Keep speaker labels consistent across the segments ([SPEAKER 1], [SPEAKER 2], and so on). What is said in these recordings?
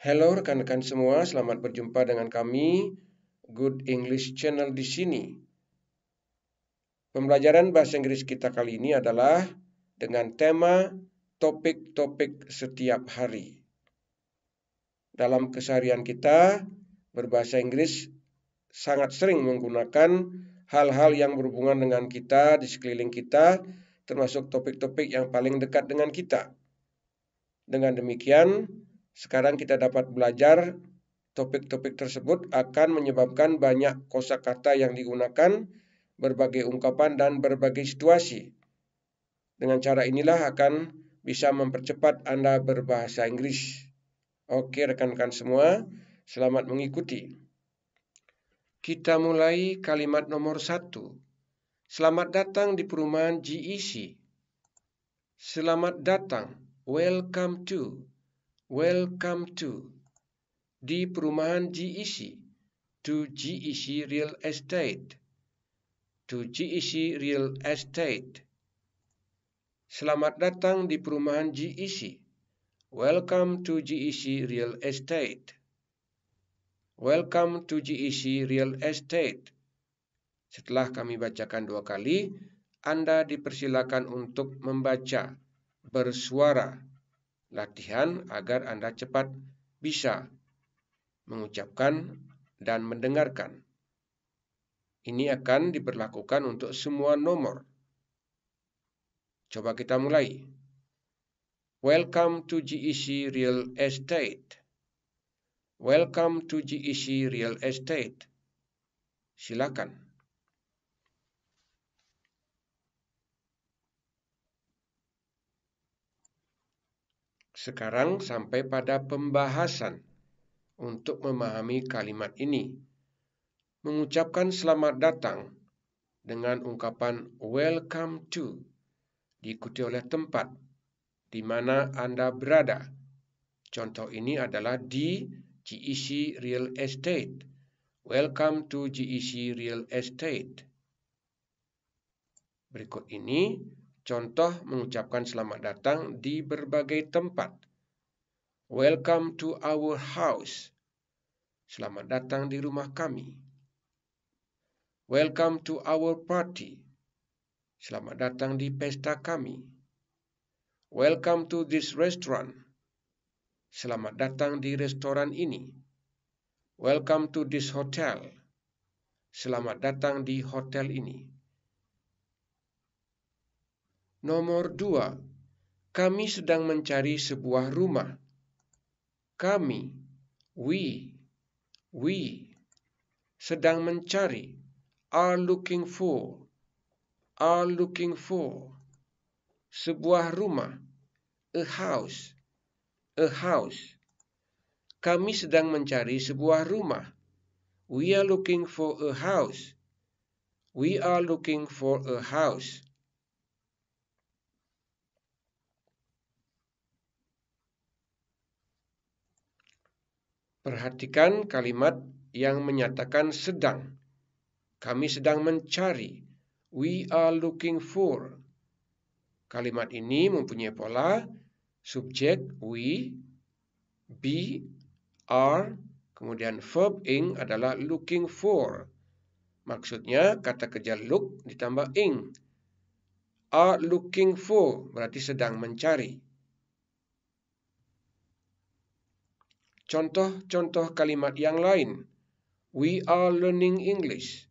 [SPEAKER 1] Halo rekan-rekan semua, selamat berjumpa dengan kami Good English Channel di sini. Pembelajaran bahasa Inggris kita kali ini adalah dengan tema topik-topik setiap hari. Dalam keseharian kita, berbahasa Inggris sangat sering menggunakan hal-hal yang berhubungan dengan kita di sekeliling kita, termasuk topik-topik yang paling dekat dengan kita. Dengan demikian, sekarang kita dapat belajar topik-topik tersebut akan menyebabkan banyak kosakata yang digunakan, berbagai ungkapan dan berbagai situasi. Dengan cara inilah akan bisa mempercepat Anda berbahasa Inggris. Oke, rekan-rekan semua, selamat mengikuti. Kita mulai kalimat nomor satu. Selamat datang di perumahan GEC. Selamat datang, welcome to. Welcome to di perumahan GEC to GEC Real Estate to GEC Real Estate Selamat datang di perumahan GEC Welcome to GEC Real Estate Welcome to GEC Real Estate Setelah kami bacakan dua kali, Anda dipersilakan untuk membaca, bersuara, latihan agar Anda cepat bisa mengucapkan dan mendengarkan. Ini akan diberlakukan untuk semua nomor. Coba kita mulai. Welcome to GEC Real Estate. Welcome to GEC Real Estate. Silakan. Sekarang sampai pada pembahasan untuk memahami kalimat ini. Mengucapkan selamat datang dengan ungkapan welcome to diikuti oleh tempat di mana Anda berada. Contoh ini adalah di GEC Real Estate. Welcome to GEC Real Estate. Berikut ini Contoh mengucapkan selamat datang di berbagai tempat. Welcome to our house. Selamat datang di rumah kami. Welcome to our party. Selamat datang di pesta kami. Welcome to this restaurant. Selamat datang di restoran ini. Welcome to this hotel. Selamat datang di hotel ini. Nomor dua, kami sedang mencari sebuah rumah. Kami, we, we, sedang mencari, are looking for, are looking for, sebuah rumah, a house, a house. Kami sedang mencari sebuah rumah. We are looking for a house. We are looking for a house. Perhatikan kalimat yang menyatakan sedang. Kami sedang mencari. We are looking for. Kalimat ini mempunyai pola subjek we, be, are, kemudian verb ing adalah looking for. Maksudnya kata kerja look ditambah ing. Are looking for berarti sedang mencari. Contoh-contoh kalimat yang lain. We are learning English.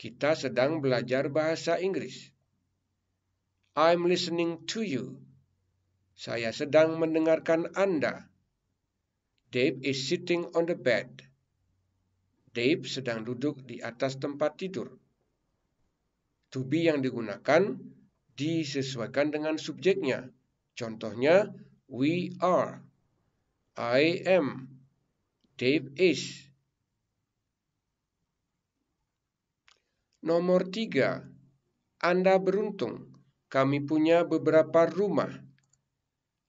[SPEAKER 1] Kita sedang belajar bahasa Inggris. I'm listening to you. Saya sedang mendengarkan Anda. Dave is sitting on the bed. Dave sedang duduk di atas tempat tidur. To be yang digunakan disesuaikan dengan subjeknya. Contohnya, we are. I am. Dave is. Nomor tiga, Anda beruntung. Kami punya beberapa rumah.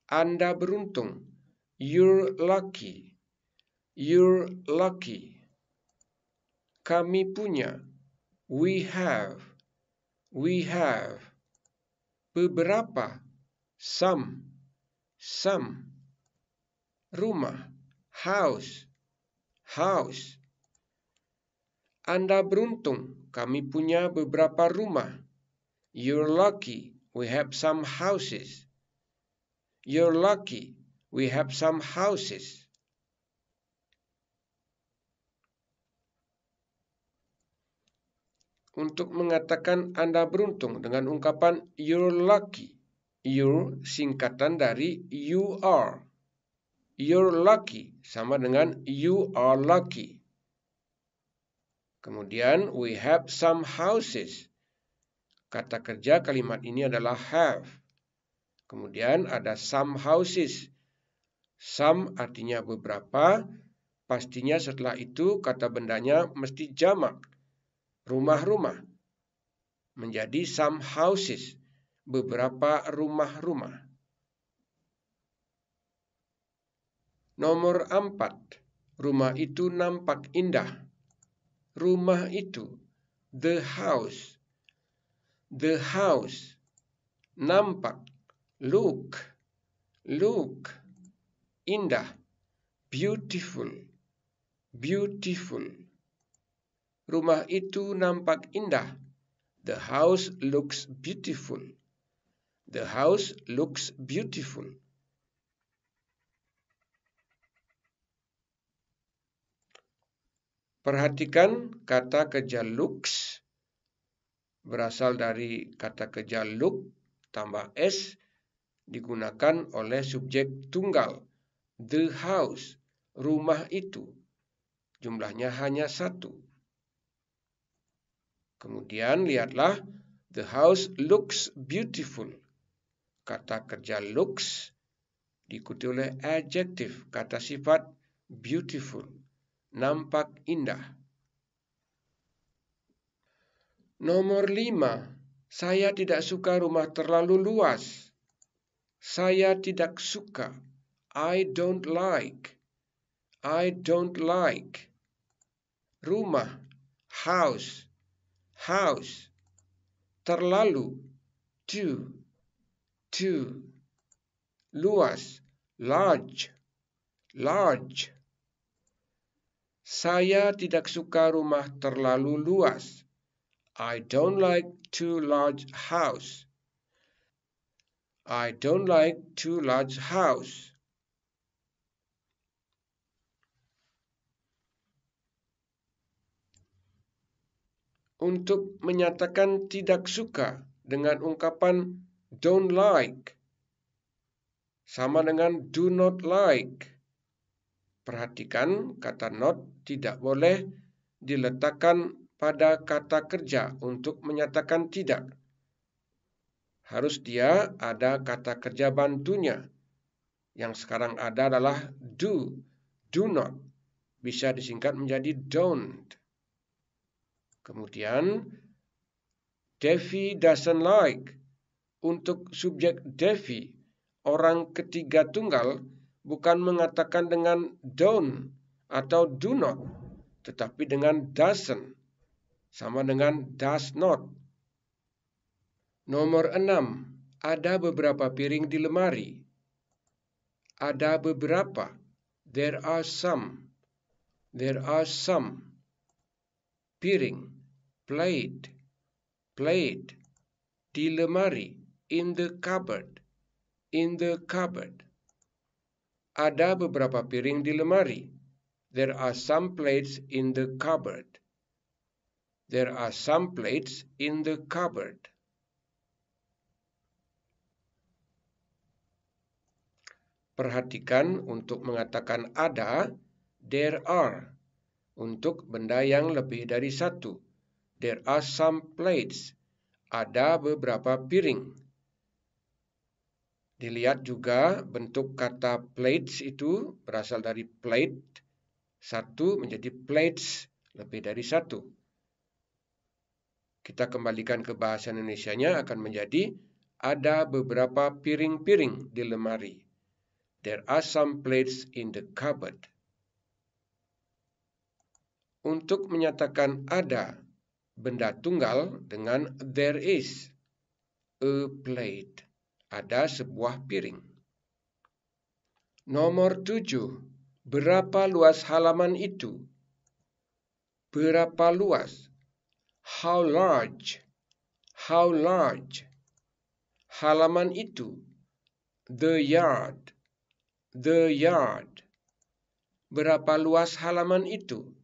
[SPEAKER 1] Anda beruntung. You're lucky. You're lucky. Kami punya. We have. We have. Beberapa. Some. Some rumah, house, house. Anda beruntung, kami punya beberapa rumah. You're lucky, we have some houses. You're lucky, we have some houses. Untuk mengatakan Anda beruntung dengan ungkapan you're lucky. You're singkatan dari you are you're lucky sama dengan you are lucky. Kemudian we have some houses. Kata kerja kalimat ini adalah have. Kemudian ada some houses. Some artinya beberapa, pastinya setelah itu kata bendanya mesti jamak. Rumah-rumah menjadi some houses, beberapa rumah-rumah. Nomor empat, rumah itu nampak indah. Rumah itu, the house. The house, nampak, look, look, indah, beautiful, beautiful. Rumah itu nampak indah. The house looks beautiful. The house looks beautiful. Perhatikan kata kerja looks berasal dari kata kerja look tambah s digunakan oleh subjek tunggal the house rumah itu jumlahnya hanya satu. Kemudian lihatlah the house looks beautiful. Kata kerja looks diikuti oleh adjective kata sifat beautiful nampak indah. Nomor lima, saya tidak suka rumah terlalu luas. Saya tidak suka. I don't like. I don't like. Rumah, house, house. Terlalu, too, too. Luas, large, large. Saya tidak suka rumah terlalu luas. I don't like too large house. I don't like too large house. Untuk menyatakan tidak suka dengan ungkapan don't like sama dengan do not like. Perhatikan kata not tidak boleh diletakkan pada kata kerja untuk menyatakan tidak. Harus dia ada kata kerja bantunya. Yang sekarang ada adalah do, do not. Bisa disingkat menjadi don't. Kemudian, Devi doesn't like. Untuk subjek Devi, orang ketiga tunggal, bukan mengatakan dengan don atau do not, tetapi dengan doesn't, sama dengan does not. Nomor enam, ada beberapa piring di lemari. Ada beberapa. There are some. There are some. Piring, plate, plate. Di lemari, in the cupboard, in the cupboard. Ada beberapa piring di lemari. There are some plates in the cupboard. There are some plates in the cupboard. Perhatikan untuk mengatakan ada, there are. Untuk benda yang lebih dari satu, there are some plates. Ada beberapa piring. Dilihat juga bentuk kata plates itu berasal dari plate, satu menjadi plates, lebih dari satu. Kita kembalikan ke bahasa indonesia nya akan menjadi ada beberapa piring-piring di lemari. There are some plates in the cupboard. Untuk menyatakan ada benda tunggal dengan there is a plate. Ada sebuah piring. Nomor tujuh. Berapa luas halaman itu? Berapa luas? How large? How large? Halaman itu. The yard. The yard. Berapa luas halaman itu?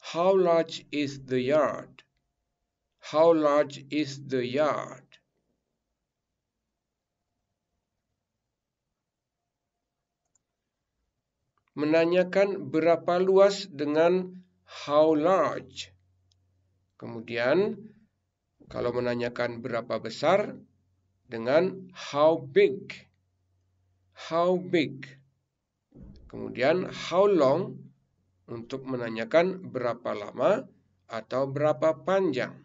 [SPEAKER 1] How large is the yard? How large is the yard? menanyakan berapa luas dengan how large. Kemudian, kalau menanyakan berapa besar dengan how big. How big. Kemudian how long untuk menanyakan berapa lama atau berapa panjang.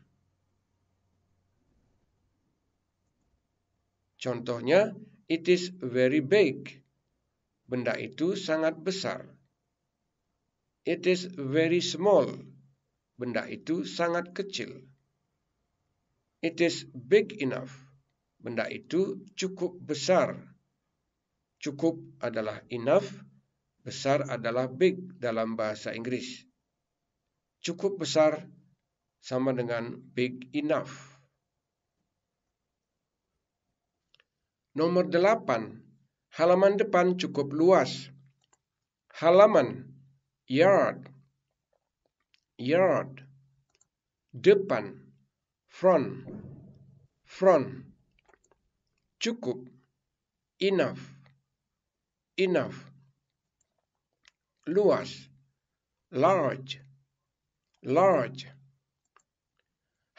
[SPEAKER 1] Contohnya, it is very big. Benda itu sangat besar. It is very small. Benda itu sangat kecil. It is big enough. Benda itu cukup besar. Cukup adalah enough, besar adalah big dalam bahasa Inggris. Cukup besar sama dengan big enough. Nomor delapan, Halaman depan cukup luas. Halaman yard yard depan front front cukup enough enough luas large large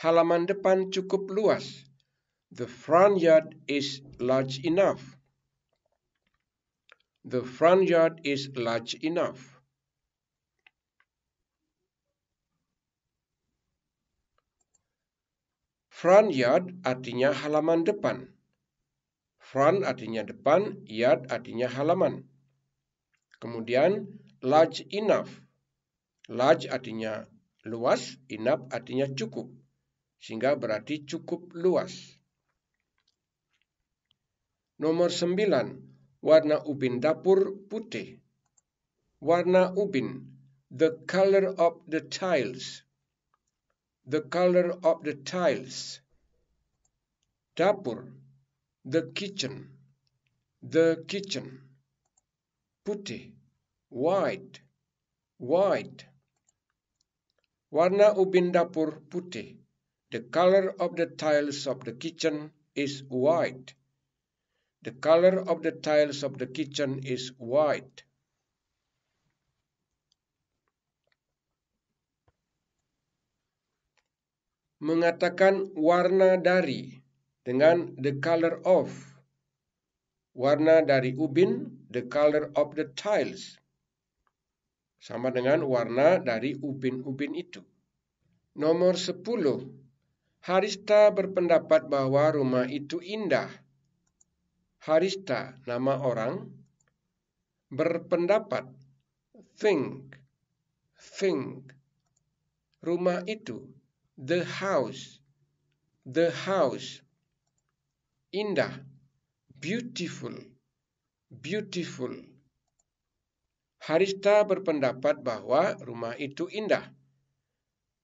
[SPEAKER 1] halaman depan cukup luas the front yard is large enough The front yard is large enough. Front yard artinya halaman depan. Front artinya depan, yard artinya halaman. Kemudian large enough. Large artinya luas, enough artinya cukup. Sehingga berarti cukup luas. Nomor 9. Warna ubin dapur putih. Warna ubin. the color of the tiles. The color of the tiles. Dapur the kitchen. The kitchen. Putih white. White. Warna ubin dapur putih. The color of the tiles of the kitchen is white. The color of the tiles of the kitchen is white. Mengatakan warna dari dengan the color of. Warna dari ubin, the color of the tiles. Sama dengan warna dari ubin-ubin itu. Nomor 10. Harista berpendapat bahwa rumah itu indah Harista, nama orang, berpendapat, think, think. Rumah itu, the house, the house. Indah, beautiful, beautiful. Harista berpendapat bahwa rumah itu indah.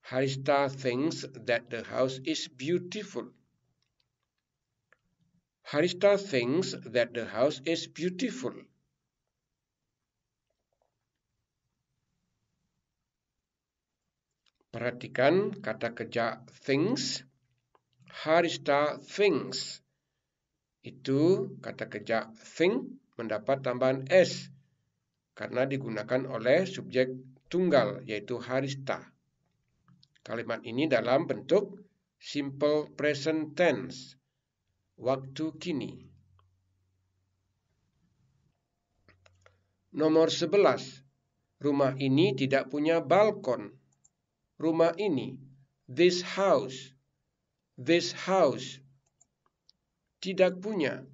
[SPEAKER 1] Harista thinks that the house is beautiful. Harishta thinks that the house is beautiful. Perhatikan kata kerja thinks. Harishta thinks. Itu kata kerja think mendapat tambahan S karena digunakan oleh subjek tunggal yaitu Harista. Kalimat ini dalam bentuk simple present tense waktu kini. Nomor 11. Rumah ini tidak punya balkon. Rumah ini, this house, this house, tidak punya,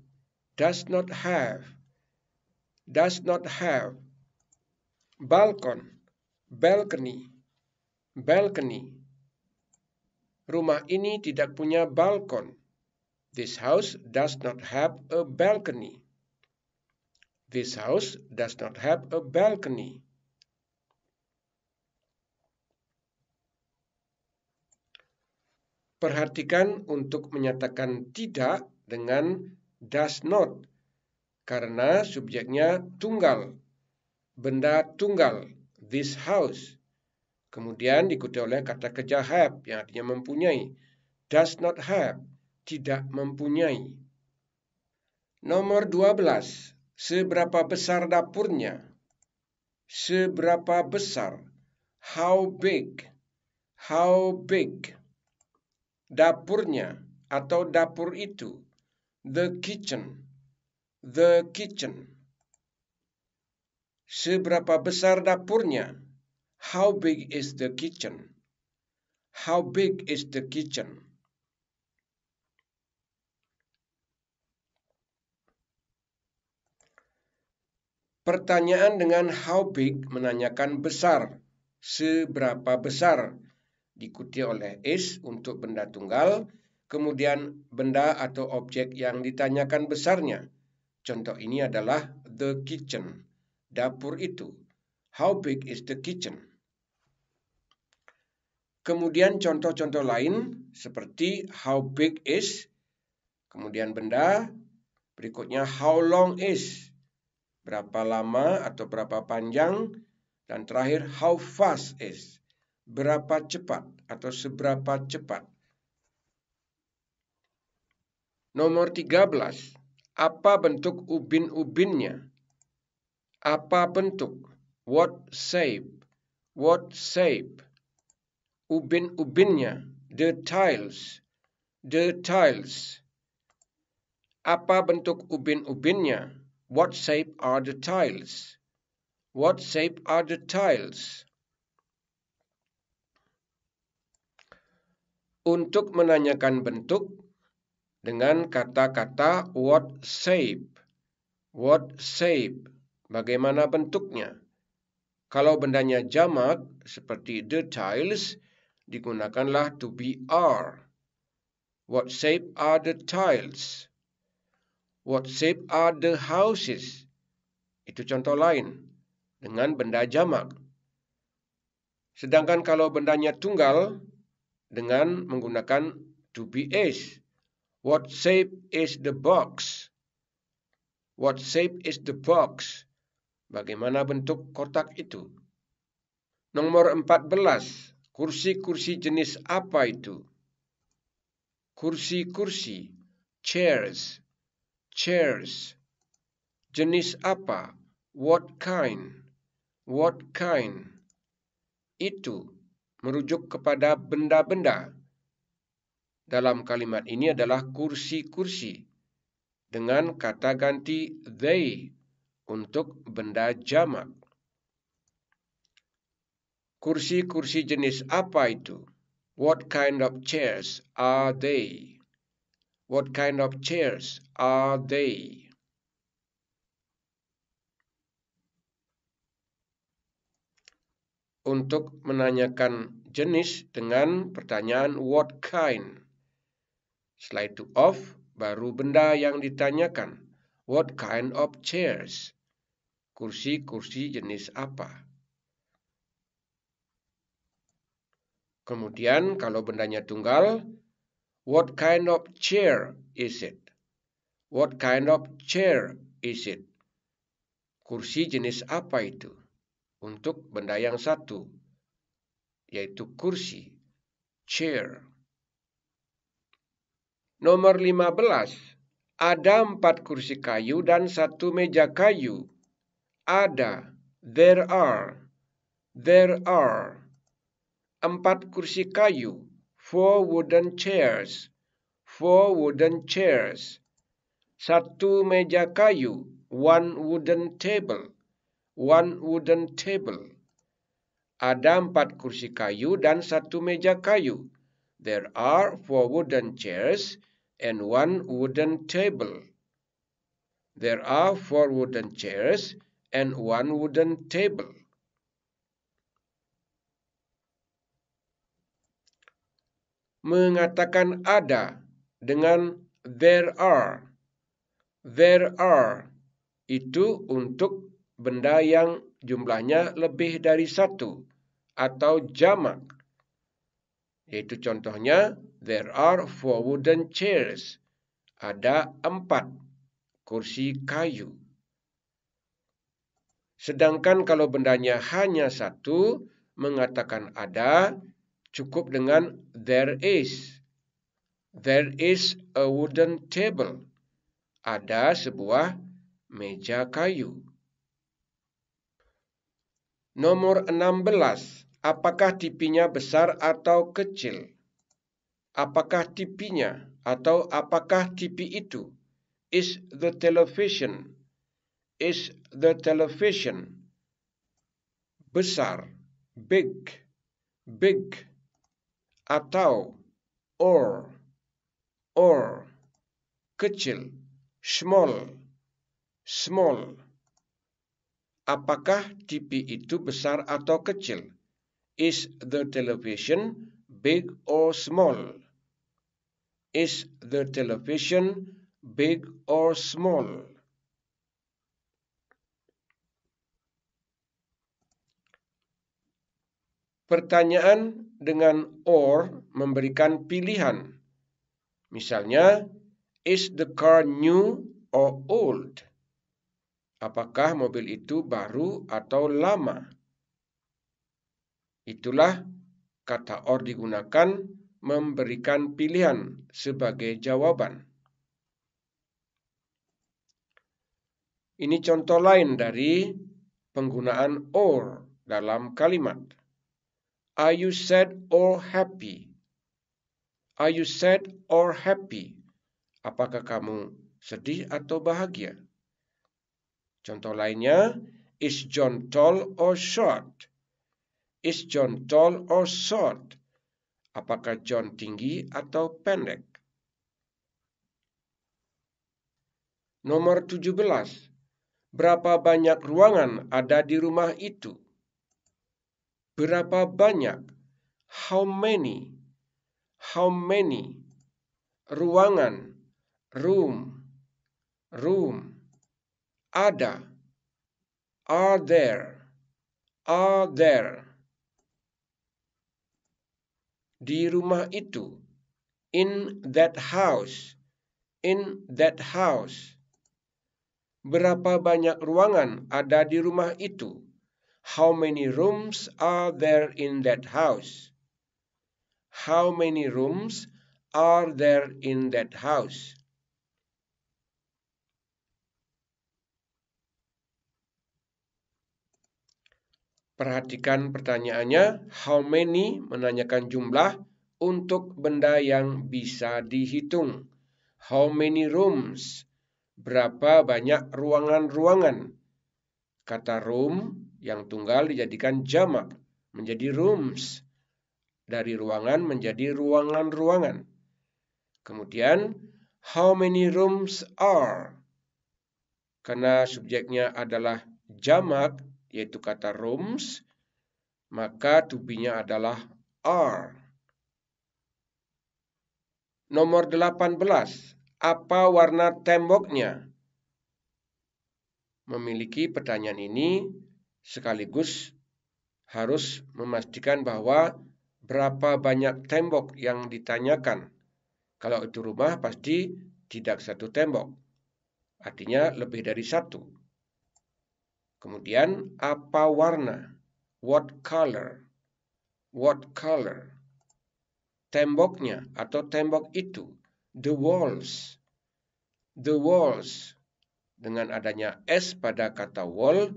[SPEAKER 1] does not have, does not have, balkon, balcony, balcony. Rumah ini tidak punya balkon. This house does not have a balcony. This house does not have a balcony. Perhatikan untuk menyatakan tidak dengan does not karena subjeknya tunggal. Benda tunggal, this house. Kemudian diikuti oleh kata kerja have yang artinya mempunyai. Does not have tidak mempunyai. Nomor 12. Seberapa besar dapurnya? Seberapa besar? How big? How big? Dapurnya atau dapur itu. The kitchen. The kitchen. Seberapa besar dapurnya? How big is the kitchen? How big is the kitchen? Pertanyaan dengan how big menanyakan besar, seberapa besar, diikuti oleh is untuk benda tunggal, kemudian benda atau objek yang ditanyakan besarnya. Contoh ini adalah the kitchen, dapur itu. How big is the kitchen? Kemudian contoh-contoh lain seperti how big is, kemudian benda, berikutnya how long is, berapa lama atau berapa panjang, dan terakhir how fast is, berapa cepat atau seberapa cepat. Nomor 13, apa bentuk ubin-ubinnya? Apa bentuk? What shape? What shape? Ubin-ubinnya, the tiles, the tiles. Apa bentuk ubin-ubinnya? What shape are the tiles? What shape are the tiles? Untuk menanyakan bentuk dengan kata-kata what shape. What shape? Bagaimana bentuknya? Kalau bendanya jamak seperti the tiles, digunakanlah to be are. What shape are the tiles? What shape are the houses? Itu contoh lain dengan benda jamak. Sedangkan kalau bendanya tunggal dengan menggunakan to be is. What shape is the box? What shape is the box? Bagaimana bentuk kotak itu? Nomor 14. Kursi-kursi jenis apa itu? Kursi-kursi, chairs. Chairs. Jenis apa? What kind? What kind? Itu merujuk kepada benda-benda. Dalam kalimat ini adalah kursi-kursi dengan kata ganti they untuk benda jamak. Kursi-kursi jenis apa itu? What kind of chairs are they? What kind of chairs are they? Untuk menanyakan jenis dengan pertanyaan what kind. Slide to off baru benda yang ditanyakan. What kind of chairs? Kursi-kursi jenis apa? Kemudian kalau bendanya tunggal, What kind of chair is it? What kind of chair is it? Kursi jenis apa itu? Untuk benda yang satu, yaitu kursi, chair. Nomor 15. Ada empat kursi kayu dan satu meja kayu. Ada, there are, there are. Empat kursi kayu, Four wooden chairs. Four wooden chairs. Satu meja kayu. One wooden table. One wooden table. Ada empat kursi kayu dan satu meja kayu. There are four wooden chairs and one wooden table. There are four wooden chairs and one wooden table. mengatakan ada dengan there are. There are itu untuk benda yang jumlahnya lebih dari satu atau jamak. Yaitu contohnya, there are four wooden chairs. Ada empat kursi kayu. Sedangkan kalau bendanya hanya satu, mengatakan ada Cukup dengan there is. There is a wooden table. Ada sebuah meja kayu. Nomor 16. Apakah tipinya besar atau kecil? Apakah tipinya atau apakah tipi itu? Is the television? Is the television? Besar, big, big atau or or kecil small small apakah TV itu besar atau kecil is the television big or small is the television big or small Pertanyaan dengan or memberikan pilihan. Misalnya, is the car new or old? Apakah mobil itu baru atau lama? Itulah kata or digunakan memberikan pilihan sebagai jawaban. Ini contoh lain dari penggunaan or dalam kalimat. Are you sad or happy? Are you sad or happy? Apakah kamu sedih atau bahagia? Contoh lainnya, is John tall or short? Is John tall or short? Apakah John tinggi atau pendek? Nomor 17. Berapa banyak ruangan ada di rumah itu? Berapa banyak? How many? How many? Ruangan. Room. Room. Ada. Are there? Are there? Di rumah itu. In that house. In that house. Berapa banyak ruangan ada di rumah itu? How many rooms are there in that house? How many rooms are there in that house? Perhatikan pertanyaannya, how many menanyakan jumlah untuk benda yang bisa dihitung. How many rooms? Berapa banyak ruangan-ruangan? Kata room yang tunggal dijadikan jamak menjadi rooms dari ruangan menjadi ruangan-ruangan. Kemudian how many rooms are? Karena subjeknya adalah jamak yaitu kata rooms, maka to adalah are. Nomor 18. Apa warna temboknya? Memiliki pertanyaan ini, sekaligus harus memastikan bahwa berapa banyak tembok yang ditanyakan. Kalau itu rumah, pasti tidak satu tembok, artinya lebih dari satu. Kemudian, apa warna? What color? What color? Temboknya atau tembok itu, the walls. The walls. Dengan adanya S pada kata wall,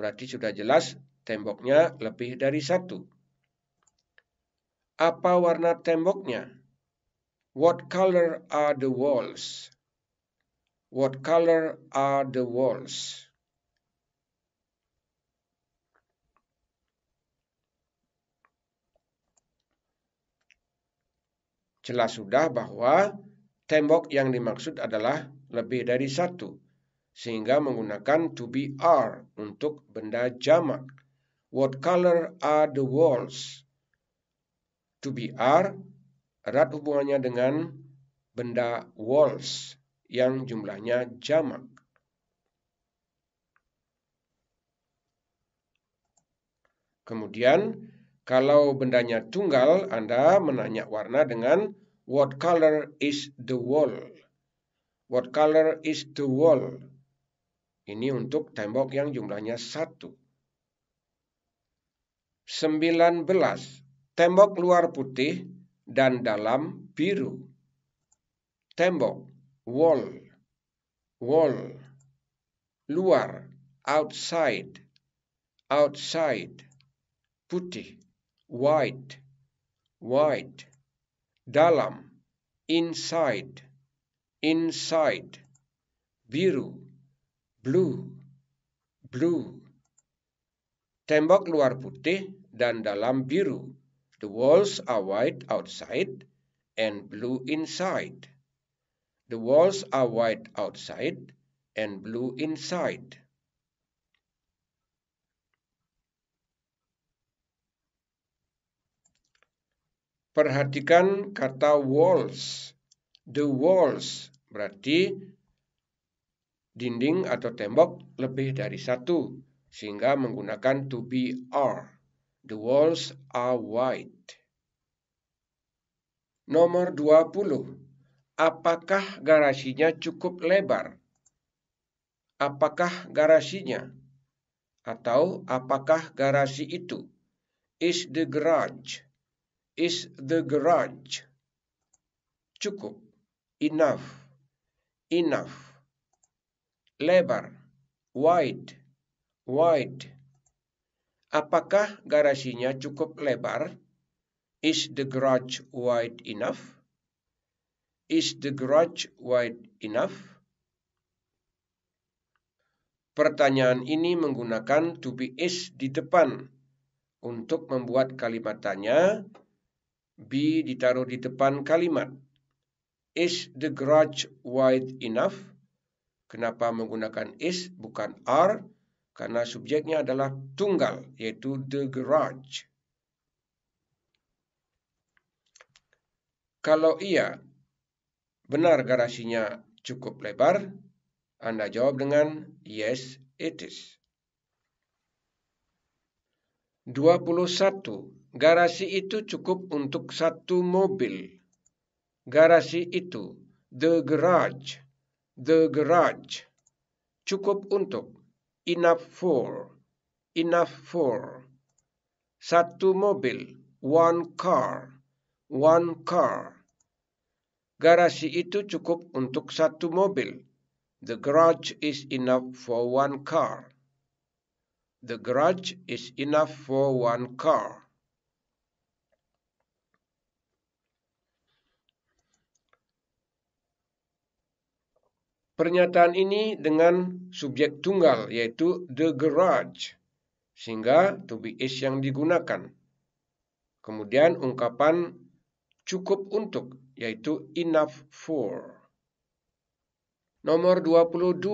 [SPEAKER 1] Berarti sudah jelas temboknya lebih dari satu. Apa warna temboknya? What color are the walls? What color are the walls? Jelas sudah bahwa tembok yang dimaksud adalah lebih dari satu sehingga menggunakan to be are untuk benda jamak. What color are the walls? To be are erat hubungannya dengan benda walls yang jumlahnya jamak. Kemudian, kalau bendanya tunggal, Anda menanya warna dengan what color is the wall? What color is the wall? Ini untuk tembok yang jumlahnya satu. 19. Tembok luar putih dan dalam biru. Tembok, wall, wall. Luar, outside, outside. Putih, white, white. Dalam, inside, inside. Biru, blue, blue. Tembok luar putih dan dalam biru. The walls are white outside and blue inside. The walls are white outside and blue inside. Perhatikan kata walls. The walls berarti dinding atau tembok lebih dari satu, sehingga menggunakan to be are. The walls are white. Nomor 20. Apakah garasinya cukup lebar? Apakah garasinya? Atau apakah garasi itu? Is the garage? Is the garage? Cukup. Enough. Enough lebar, wide, wide. Apakah garasinya cukup lebar? Is the garage wide enough? Is the garage wide enough? Pertanyaan ini menggunakan to be is di depan untuk membuat kalimat tanya. Be ditaruh di depan kalimat. Is the garage wide enough? Kenapa menggunakan is bukan are? Karena subjeknya adalah tunggal, yaitu the garage. Kalau iya, benar garasinya cukup lebar? Anda jawab dengan yes, it is. 21. Garasi itu cukup untuk satu mobil. Garasi itu, the garage, The garage. Cukup untuk. Enough for. Enough for. Satu mobil. One car. One car. Garasi itu cukup untuk satu mobil. The garage is enough for one car. The garage is enough for one car. pernyataan ini dengan subjek tunggal yaitu the garage sehingga to be is yang digunakan. Kemudian ungkapan cukup untuk yaitu enough for. Nomor 22.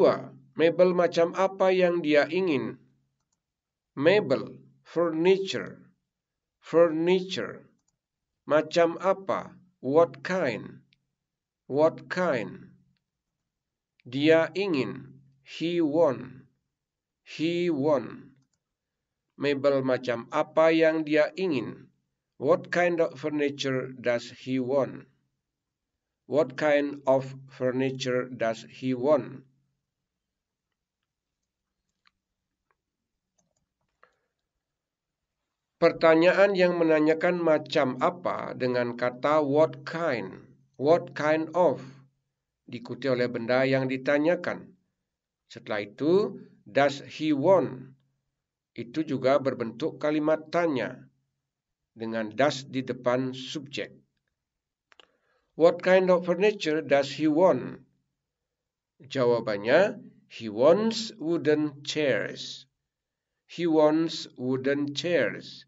[SPEAKER 1] Mebel macam apa yang dia ingin? Mebel, furniture, furniture. Macam apa? What kind? What kind? Dia ingin. He want. He want. Mebel macam apa yang dia ingin. What kind of furniture does he want? What kind of furniture does he want? Pertanyaan yang menanyakan macam apa dengan kata what kind, what kind of, diikuti oleh benda yang ditanyakan. Setelah itu, does he want? Itu juga berbentuk kalimat tanya dengan does di depan subjek. What kind of furniture does he want? Jawabannya, he wants wooden chairs. He wants wooden chairs.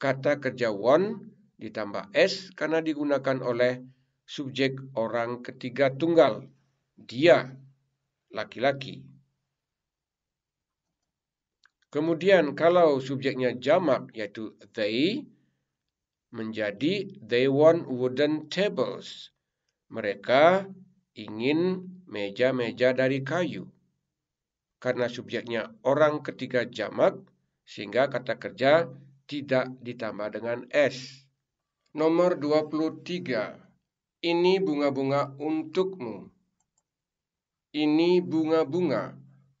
[SPEAKER 1] Kata kerja want ditambah s karena digunakan oleh subjek orang ketiga tunggal, dia laki-laki. Kemudian kalau subjeknya jamak yaitu they menjadi they want wooden tables. Mereka ingin meja-meja dari kayu. Karena subjeknya orang ketiga jamak sehingga kata kerja tidak ditambah dengan s. Nomor 23 ini bunga-bunga untukmu. Ini bunga-bunga.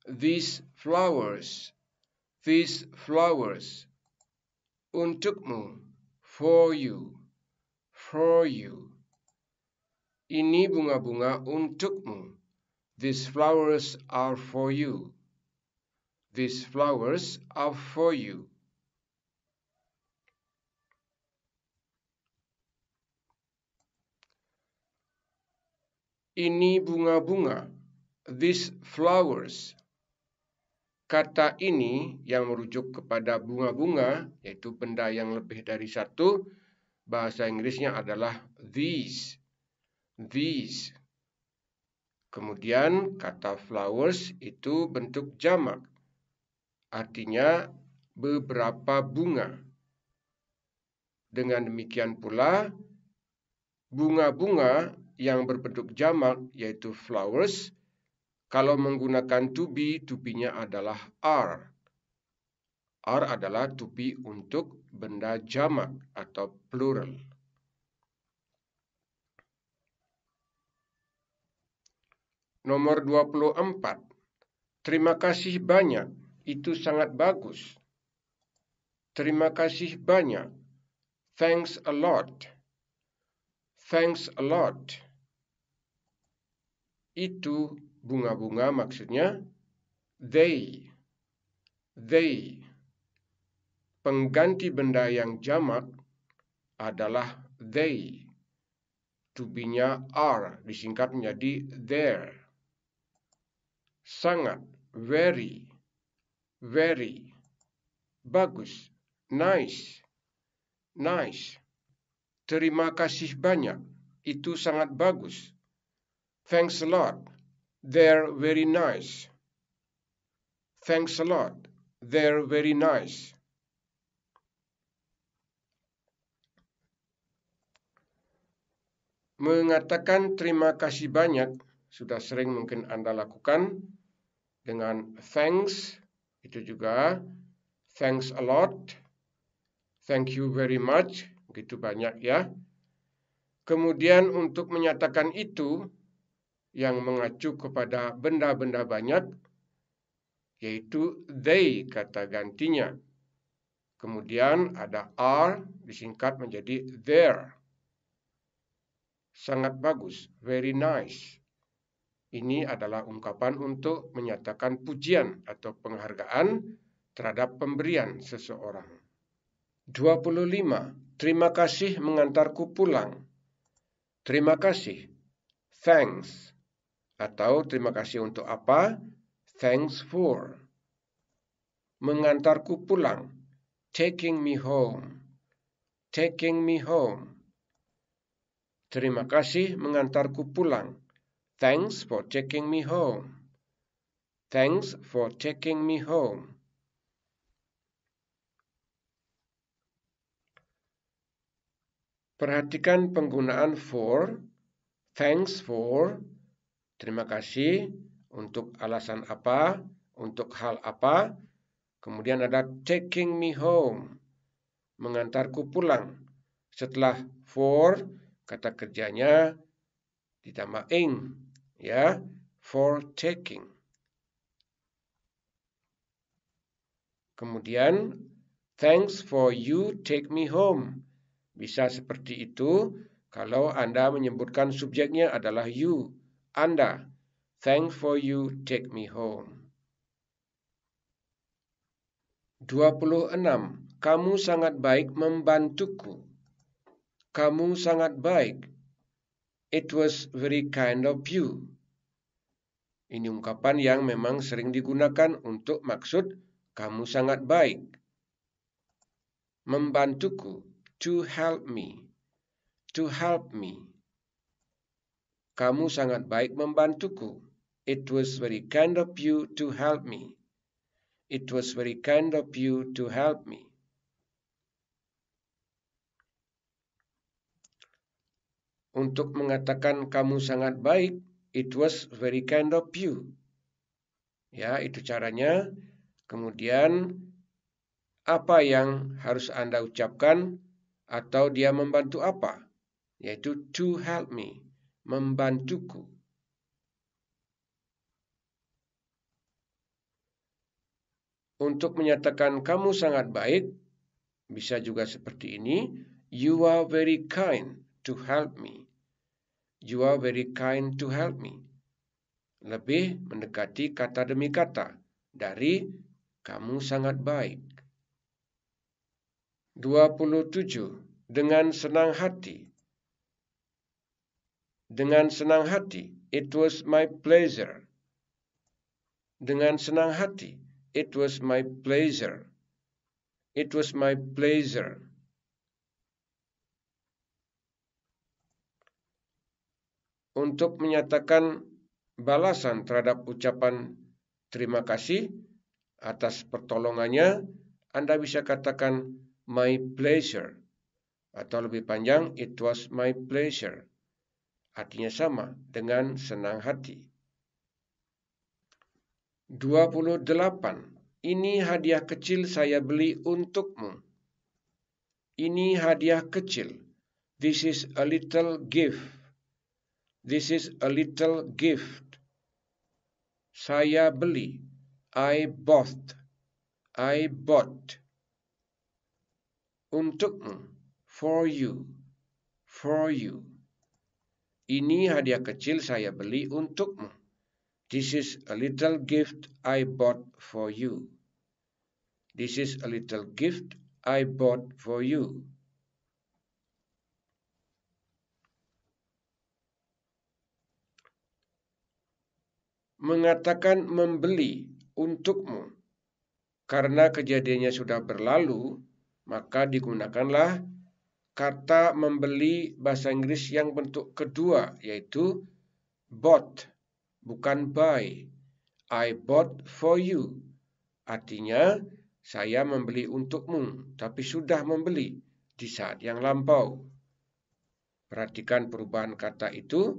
[SPEAKER 1] These flowers. These flowers. Untukmu. For you. For you. Ini bunga-bunga untukmu. These flowers are for you. These flowers are for you. Ini bunga-bunga. These flowers. Kata ini yang merujuk kepada bunga-bunga, yaitu benda yang lebih dari satu, bahasa Inggrisnya adalah these. These. Kemudian kata flowers itu bentuk jamak. Artinya beberapa bunga. Dengan demikian pula bunga-bunga yang berbentuk jamak yaitu flowers. Kalau menggunakan to be, be-nya adalah are. Are adalah tubi untuk benda jamak atau plural. Nomor 24. Terima kasih banyak. Itu sangat bagus. Terima kasih banyak. Thanks a lot. Thanks a lot itu bunga-bunga maksudnya they they pengganti benda yang jamak adalah they to be-nya are disingkat menjadi there sangat very very bagus nice nice terima kasih banyak itu sangat bagus Thanks a lot. They're very nice. Thanks a lot. They're very nice. Mengatakan terima kasih banyak sudah sering mungkin Anda lakukan dengan thanks itu juga thanks a lot thank you very much Begitu banyak ya kemudian untuk menyatakan itu yang mengacu kepada benda-benda banyak, yaitu they kata gantinya. Kemudian ada are disingkat menjadi there. Sangat bagus, very nice. Ini adalah ungkapan untuk menyatakan pujian atau penghargaan terhadap pemberian seseorang. 25. Terima kasih mengantarku pulang. Terima kasih. Thanks atau terima kasih untuk apa? Thanks for. Mengantarku pulang. Taking me home. Taking me home. Terima kasih mengantarku pulang. Thanks for taking me home. Thanks for taking me home. Perhatikan penggunaan for, thanks for, terima kasih untuk alasan apa, untuk hal apa. Kemudian ada taking me home, mengantarku pulang. Setelah for, kata kerjanya ditambah ing, ya, for taking. Kemudian, thanks for you take me home. Bisa seperti itu kalau Anda menyebutkan subjeknya adalah you. Anda, thanks for you take me home. 26. Kamu sangat baik membantuku. Kamu sangat baik. It was very kind of you. Ini ungkapan yang memang sering digunakan untuk maksud kamu sangat baik. Membantuku, to help me, to help me. Kamu sangat baik membantuku. It was very kind of you to help me. It was very kind of you to help me. Untuk mengatakan kamu sangat baik, it was very kind of you. Ya, itu caranya. Kemudian, apa yang harus Anda ucapkan atau dia membantu apa? Yaitu to help me membantuku untuk menyatakan kamu sangat baik bisa juga seperti ini you are very kind to help me you are very kind to help me lebih mendekati kata demi kata dari kamu sangat baik 27 dengan senang hati dengan senang hati. It was my pleasure. Dengan senang hati. It was my pleasure. It was my pleasure. Untuk menyatakan balasan terhadap ucapan terima kasih atas pertolongannya, Anda bisa katakan my pleasure atau lebih panjang it was my pleasure artinya sama dengan senang hati. 28. Ini hadiah kecil saya beli untukmu. Ini hadiah kecil. This is a little gift. This is a little gift. Saya beli. I bought. I bought. Untukmu. For you. For you. Ini hadiah kecil saya beli untukmu. This is a little gift I bought for you. This is a little gift I bought for you. Mengatakan membeli untukmu. Karena kejadiannya sudah berlalu, maka digunakanlah kata membeli bahasa Inggris yang bentuk kedua yaitu bought bukan buy. I bought for you. Artinya saya membeli untukmu tapi sudah membeli di saat yang lampau. Perhatikan perubahan kata itu.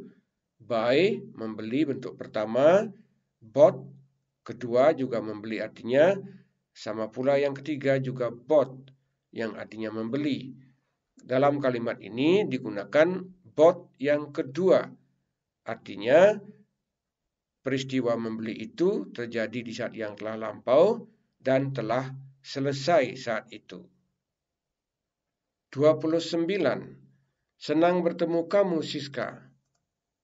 [SPEAKER 1] Buy membeli bentuk pertama, bought kedua juga membeli artinya sama pula yang ketiga juga bought yang artinya membeli. Dalam kalimat ini digunakan bot yang kedua. Artinya peristiwa membeli itu terjadi di saat yang telah lampau dan telah selesai saat itu. 29. Senang bertemu kamu Siska.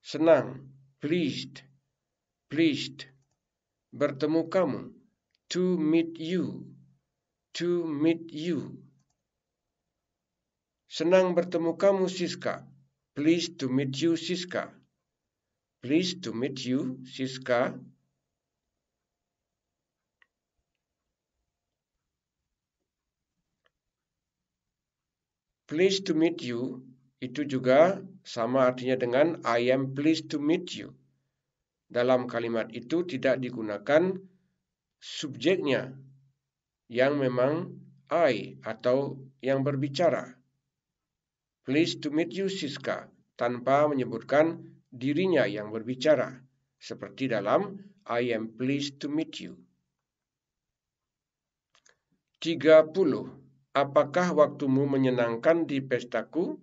[SPEAKER 1] Senang, pleased, pleased. Bertemu kamu, to meet you, to meet you. Senang bertemu kamu, Siska. Pleased to meet you, Siska. Pleased to meet you, Siska. Pleased to meet you itu juga sama artinya dengan I am pleased to meet you. Dalam kalimat itu tidak digunakan subjeknya yang memang I atau yang berbicara. Pleased to meet you, Siska, tanpa menyebutkan dirinya yang berbicara, seperti dalam I am pleased to meet you. 30. Apakah waktumu menyenangkan di pestaku?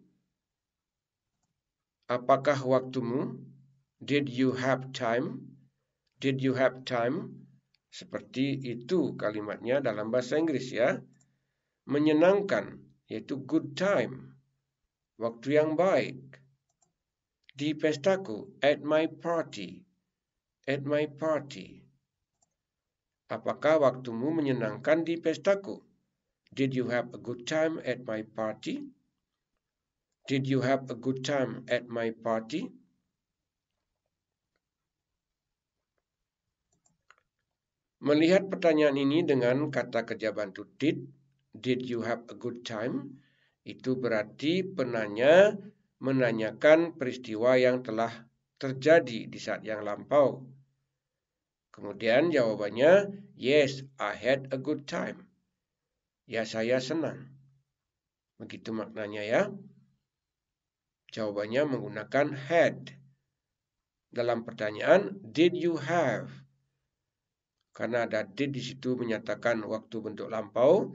[SPEAKER 1] Apakah waktumu? Did you have time? Did you have time? Seperti itu kalimatnya dalam bahasa Inggris ya. Menyenangkan, yaitu good time. Waktu yang baik. Di pestaku. At my party. At my party. Apakah waktumu menyenangkan di pestaku? Did you have a good time at my party? Did you have a good time at my party? Melihat pertanyaan ini dengan kata kerja bantu did, did you have a good time? Itu berarti penanya menanyakan peristiwa yang telah terjadi di saat yang lampau. Kemudian jawabannya, "Yes, I had a good time." Ya, saya senang. Begitu maknanya ya. Jawabannya menggunakan had. Dalam pertanyaan, "Did you have?" Karena ada did di situ menyatakan waktu bentuk lampau,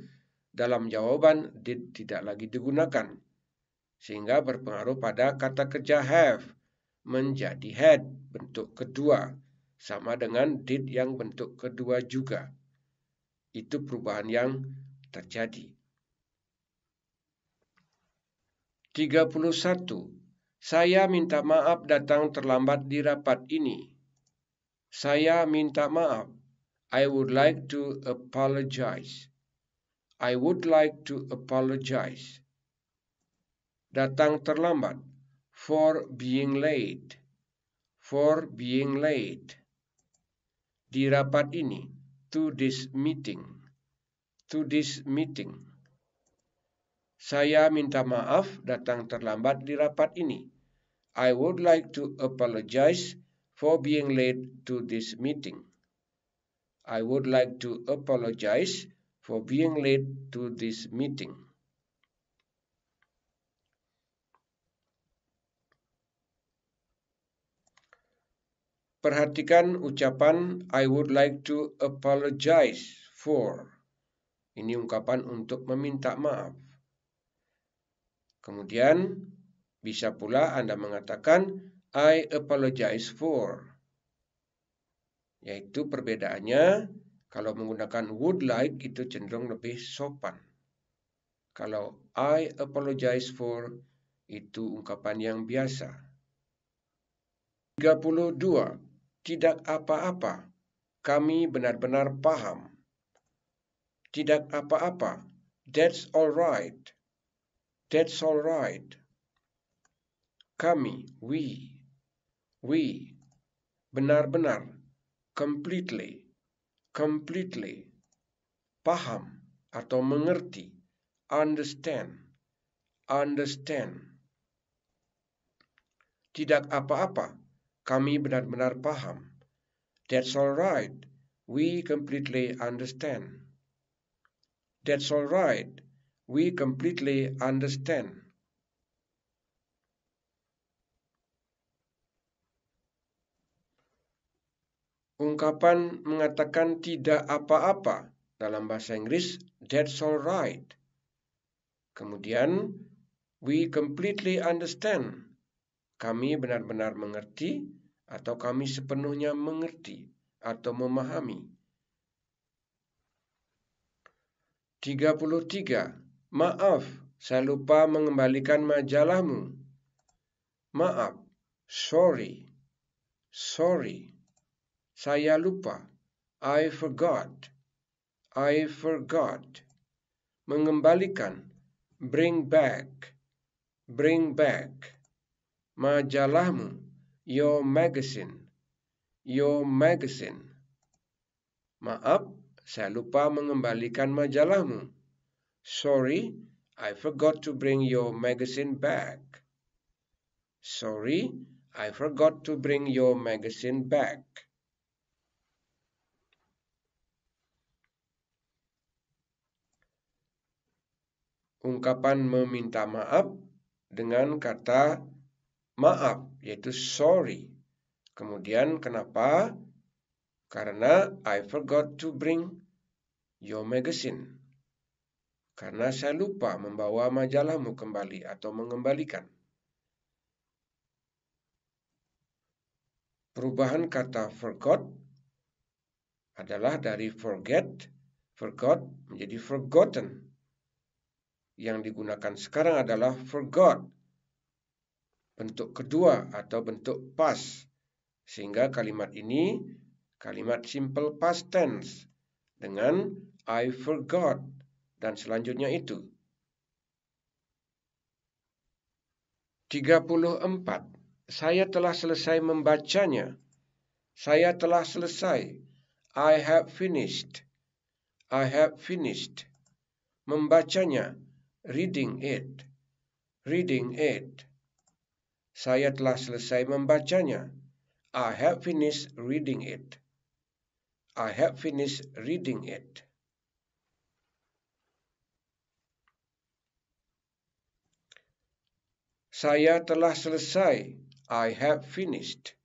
[SPEAKER 1] dalam jawaban did tidak lagi digunakan, sehingga berpengaruh pada kata kerja have menjadi had bentuk kedua, sama dengan did yang bentuk kedua juga. Itu perubahan yang terjadi. 31. Saya minta maaf datang terlambat di rapat ini. Saya minta maaf. I would like to apologize. I would like to apologize. Datang terlambat. For being late. For being late. Di rapat ini. To this meeting. To this meeting. Saya minta maaf datang terlambat di rapat ini. I would like to apologize for being late to this meeting. I would like to apologize for being late to this meeting. Perhatikan ucapan I would like to apologize for. Ini ungkapan untuk meminta maaf. Kemudian bisa pula Anda mengatakan I apologize for. Yaitu perbedaannya kalau menggunakan would like itu cenderung lebih sopan. Kalau I apologize for itu ungkapan yang biasa. 32. Tidak apa-apa. Kami benar-benar paham. Tidak apa-apa. That's all right. That's all right. Kami, we. We. Benar-benar. Completely completely, paham atau mengerti, understand, understand. Tidak apa-apa, kami benar-benar paham. That's all right, we completely understand. That's all right, we completely understand. ungkapan mengatakan tidak apa-apa dalam bahasa Inggris that's all right. Kemudian we completely understand. Kami benar-benar mengerti atau kami sepenuhnya mengerti atau memahami. 33. Maaf, saya lupa mengembalikan majalahmu. Maaf, sorry, sorry. Saya lupa. I forgot. I forgot. Mengembalikan. Bring back. Bring back. Majalahmu. Your magazine. Your magazine. Maaf, saya lupa mengembalikan majalahmu. Sorry, I forgot to bring your magazine back. Sorry, I forgot to bring your magazine back. ungkapan meminta maaf dengan kata maaf, yaitu sorry. Kemudian kenapa? Karena I forgot to bring your magazine. Karena saya lupa membawa majalahmu kembali atau mengembalikan. Perubahan kata forgot adalah dari forget, forgot menjadi forgotten yang digunakan sekarang adalah forgot. Bentuk kedua atau bentuk pas. Sehingga kalimat ini kalimat simple past tense dengan I forgot dan selanjutnya itu. 34. Saya telah selesai membacanya. Saya telah selesai. I have finished. I have finished. Membacanya reading it, reading it. Saya telah selesai membacanya. I have finished reading it. I have finished reading it. Saya telah selesai. I have finished.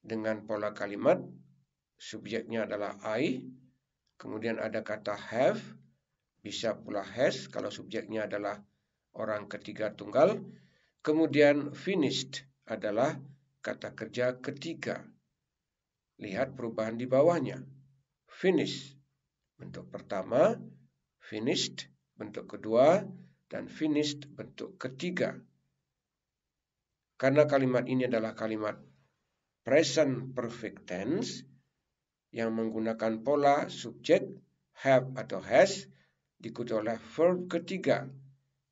[SPEAKER 1] Dengan pola kalimat, subjeknya adalah I, kemudian ada kata have, bisa pula has kalau subjeknya adalah orang ketiga tunggal. Kemudian finished adalah kata kerja ketiga. Lihat perubahan di bawahnya. Finish bentuk pertama, finished bentuk kedua, dan finished bentuk ketiga. Karena kalimat ini adalah kalimat present perfect tense yang menggunakan pola subjek have atau has diikuti oleh verb ketiga,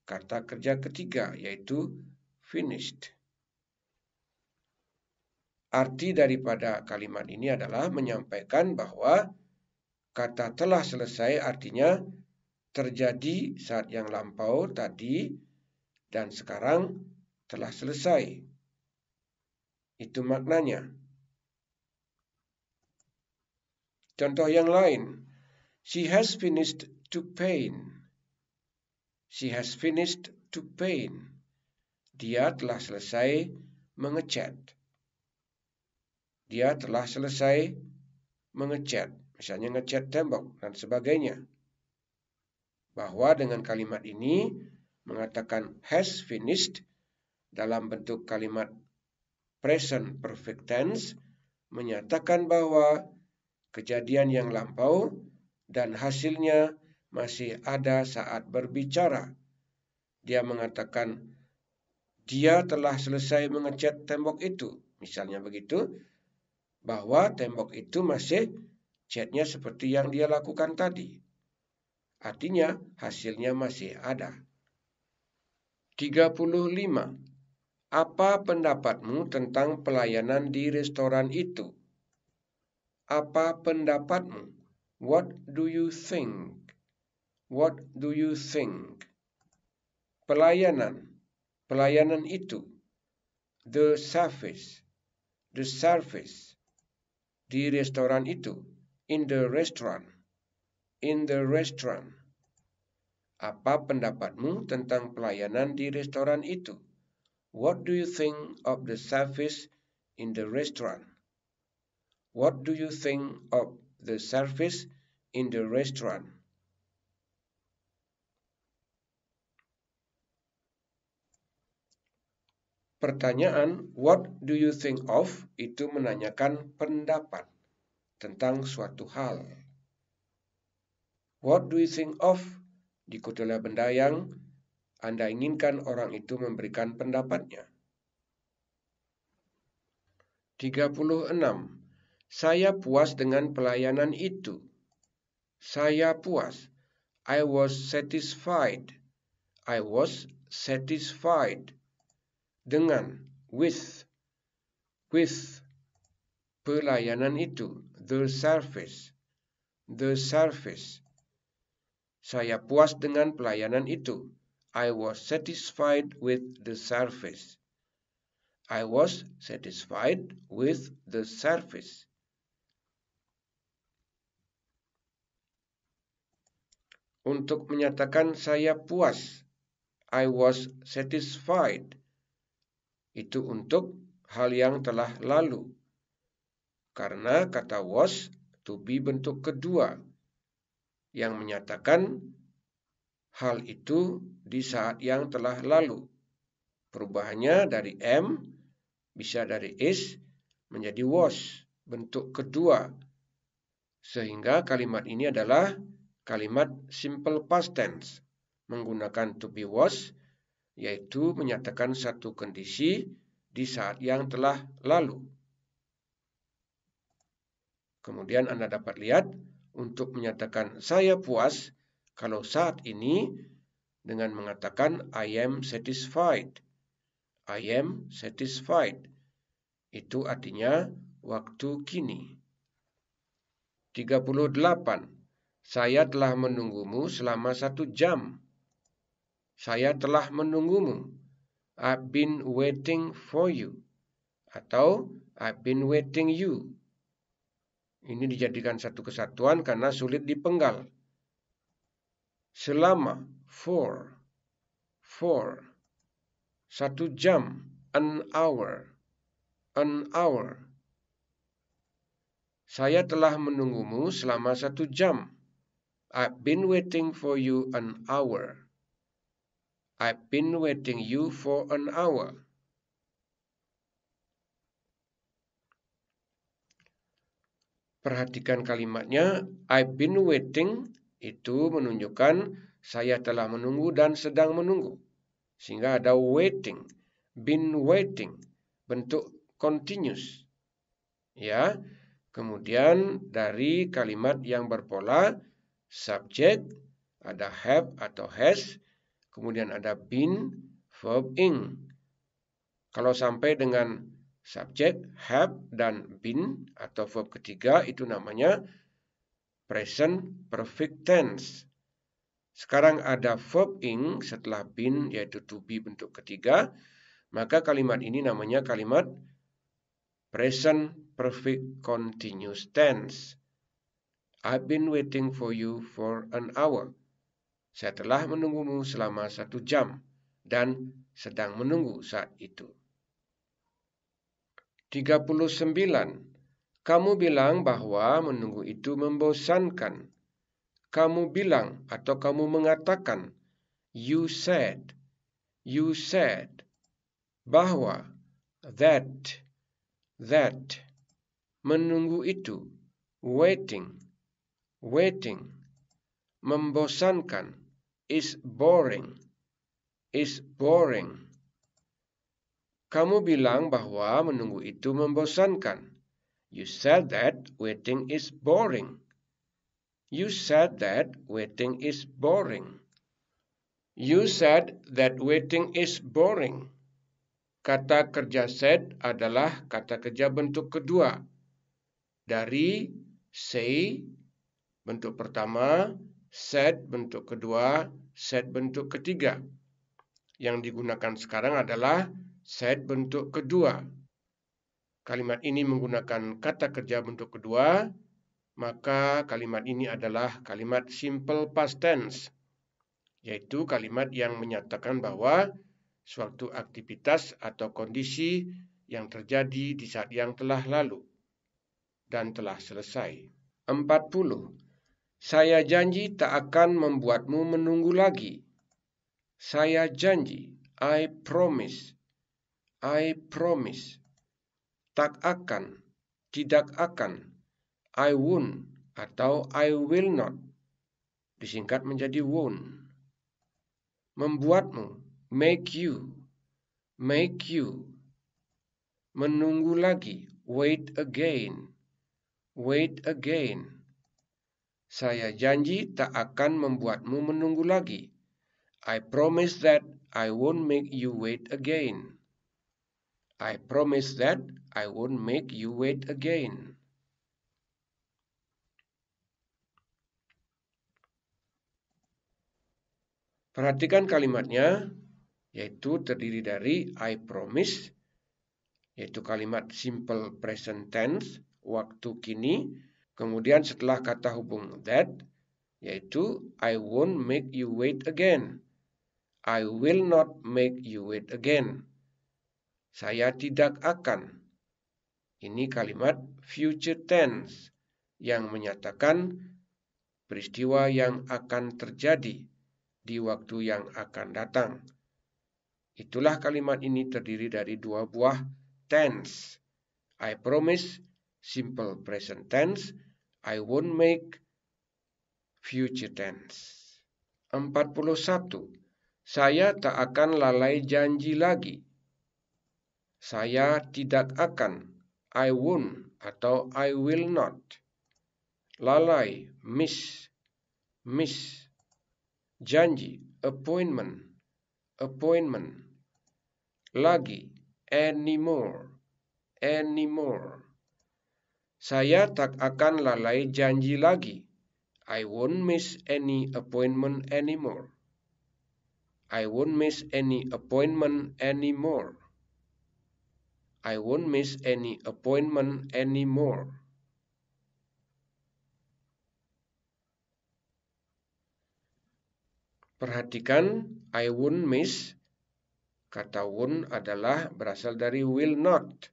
[SPEAKER 1] kata kerja ketiga yaitu finished. Arti daripada kalimat ini adalah menyampaikan bahwa kata telah selesai artinya terjadi saat yang lampau tadi dan sekarang telah selesai. Itu maknanya. Contoh yang lain. She has finished to paint. She has finished to paint. Dia telah selesai mengecat. Dia telah selesai mengecat, misalnya ngecat tembok dan sebagainya. Bahwa dengan kalimat ini mengatakan has finished dalam bentuk kalimat present perfect tense menyatakan bahwa kejadian yang lampau dan hasilnya masih ada saat berbicara. Dia mengatakan, dia telah selesai mengecat tembok itu. Misalnya begitu, bahwa tembok itu masih catnya seperti yang dia lakukan tadi. Artinya hasilnya masih ada. 35. Apa pendapatmu tentang pelayanan di restoran itu? Apa pendapatmu? What do you think? What do you think? Pelayanan. Pelayanan itu. The service. The service. Di restoran itu. In the restaurant. In the restaurant. Apa pendapatmu tentang pelayanan di restoran itu? What do you think of the service in the restaurant? What do you think of the service in the restaurant? Pertanyaan "What do you think of?" itu menanyakan pendapat tentang suatu hal. What do you think of? oleh benda yang Anda inginkan orang itu memberikan pendapatnya. 36. Saya puas dengan pelayanan itu. Saya puas. I was satisfied. I was satisfied dengan with with pelayanan itu the service the service saya puas dengan pelayanan itu I was satisfied with the service I was satisfied with the service untuk menyatakan saya puas I was satisfied itu untuk hal yang telah lalu. Karena kata was to be bentuk kedua yang menyatakan hal itu di saat yang telah lalu. Perubahannya dari am bisa dari is menjadi was bentuk kedua. Sehingga kalimat ini adalah kalimat simple past tense menggunakan to be was yaitu menyatakan satu kondisi di saat yang telah lalu. Kemudian Anda dapat lihat untuk menyatakan saya puas kalau saat ini dengan mengatakan I am satisfied. I am satisfied. Itu artinya waktu kini. 38. Saya telah menunggumu selama satu jam. Saya telah menunggumu. I've been waiting for you. Atau I've been waiting you. Ini dijadikan satu kesatuan karena sulit dipenggal. Selama for for satu jam an hour an hour saya telah menunggumu selama satu jam. I've been waiting for you an hour. I've been waiting you for an hour. Perhatikan kalimatnya, I've been waiting itu menunjukkan saya telah menunggu dan sedang menunggu. Sehingga ada waiting, been waiting, bentuk continuous. Ya. Kemudian dari kalimat yang berpola subject ada have atau has kemudian ada been, verb ing. Kalau sampai dengan subjek have dan been atau verb ketiga itu namanya present perfect tense. Sekarang ada verb ing setelah been yaitu to be bentuk ketiga, maka kalimat ini namanya kalimat present perfect continuous tense. I've been waiting for you for an hour. Saya telah menunggumu selama satu jam dan sedang menunggu saat itu. 39. Kamu bilang bahwa menunggu itu membosankan. Kamu bilang atau kamu mengatakan, you said, you said, bahwa, that, that, menunggu itu, waiting, waiting, membosankan, is boring. Is boring. Kamu bilang bahwa menunggu itu membosankan. You said that waiting is boring. You said that waiting is boring. You said that waiting is boring. Kata kerja said adalah kata kerja bentuk kedua dari say bentuk pertama set bentuk kedua, set bentuk ketiga. Yang digunakan sekarang adalah set bentuk kedua. Kalimat ini menggunakan kata kerja bentuk kedua, maka kalimat ini adalah kalimat simple past tense, yaitu kalimat yang menyatakan bahwa suatu aktivitas atau kondisi yang terjadi di saat yang telah lalu dan telah selesai. 40. Saya janji tak akan membuatmu menunggu lagi. Saya janji, I promise, I promise. Tak akan, tidak akan, I won't atau I will not. Disingkat menjadi won't. Membuatmu, make you, make you. Menunggu lagi, wait again, wait again saya janji tak akan membuatmu menunggu lagi. I promise that I won't make you wait again. I promise that I won't make you wait again. Perhatikan kalimatnya, yaitu terdiri dari I promise, yaitu kalimat simple present tense, waktu kini, Kemudian setelah kata hubung that, yaitu I won't make you wait again. I will not make you wait again. Saya tidak akan. Ini kalimat future tense yang menyatakan peristiwa yang akan terjadi di waktu yang akan datang. Itulah kalimat ini terdiri dari dua buah tense. I promise, simple present tense, I won't make future tense. 41. Saya tak akan lalai janji lagi. Saya tidak akan. I won't atau I will not. Lalai, miss, miss. Janji, appointment, appointment. Lagi, anymore, anymore. Saya tak akan lalai janji lagi. I won't miss any appointment anymore. I won't miss any appointment anymore. I won't miss any appointment anymore. Perhatikan I won't miss. Kata won adalah berasal dari will not.